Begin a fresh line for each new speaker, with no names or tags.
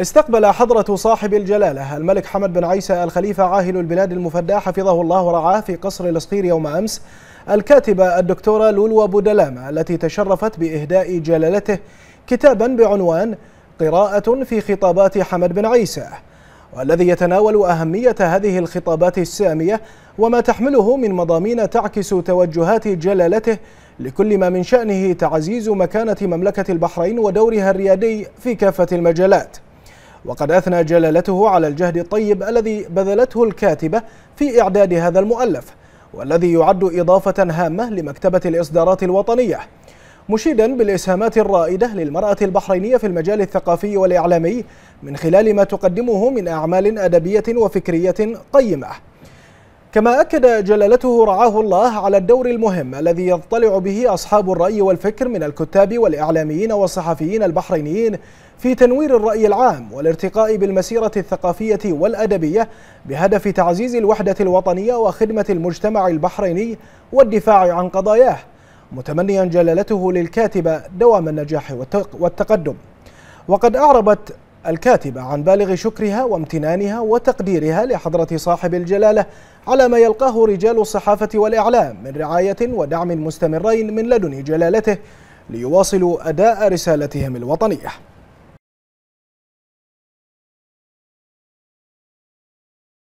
استقبل حضرة صاحب الجلالة الملك حمد بن عيسى الخليفة عاهل البلاد المفدى حفظه الله ورعاه في قصر الاسقير يوم أمس الكاتبة الدكتورة لولو أبو دلامة التي تشرفت بإهداء جلالته كتابا بعنوان قراءة في خطابات حمد بن عيسى والذي يتناول أهمية هذه الخطابات السامية وما تحمله من مضامين تعكس توجهات جلالته لكل ما من شأنه تعزيز مكانة مملكة البحرين ودورها الريادي في كافة المجالات وقد أثنى جلالته على الجهد الطيب الذي بذلته الكاتبة في إعداد هذا المؤلف والذي يعد إضافة هامة لمكتبة الإصدارات الوطنية مشيدا بالإسهامات الرائدة للمرأة البحرينية في المجال الثقافي والإعلامي من خلال ما تقدمه من أعمال أدبية وفكرية قيمة كما أكد جلالته رعاه الله على الدور المهم الذي يضطلع به أصحاب الرأي والفكر من الكتاب والإعلاميين والصحفيين البحرينيين في تنوير الرأي العام والارتقاء بالمسيرة الثقافية والأدبية بهدف تعزيز الوحدة الوطنية وخدمة المجتمع البحريني والدفاع عن قضاياه متمنيا جلالته للكاتبة دوام النجاح والتقدم وقد أعربت الكاتبة عن بالغ شكرها وامتنانها وتقديرها لحضرة صاحب الجلالة على ما يلقاه رجال الصحافة والإعلام من رعاية ودعم مستمرين من لدن جلالته ليواصلوا أداء رسالتهم الوطنية